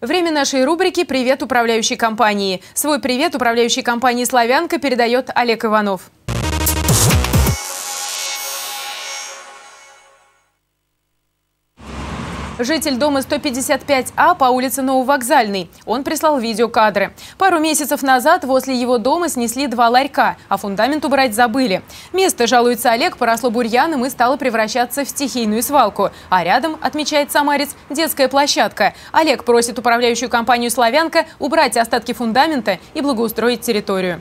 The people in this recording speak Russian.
Время нашей рубрики «Привет управляющей компании». Свой привет управляющей компании «Славянка» передает Олег Иванов. Житель дома 155А по улице Нововокзальный. Он прислал видеокадры. Пару месяцев назад возле его дома снесли два ларька, а фундамент убрать забыли. Место, жалуется Олег, поросло бурьяном и стало превращаться в стихийную свалку. А рядом, отмечает Самарец, детская площадка. Олег просит управляющую компанию «Славянка» убрать остатки фундамента и благоустроить территорию.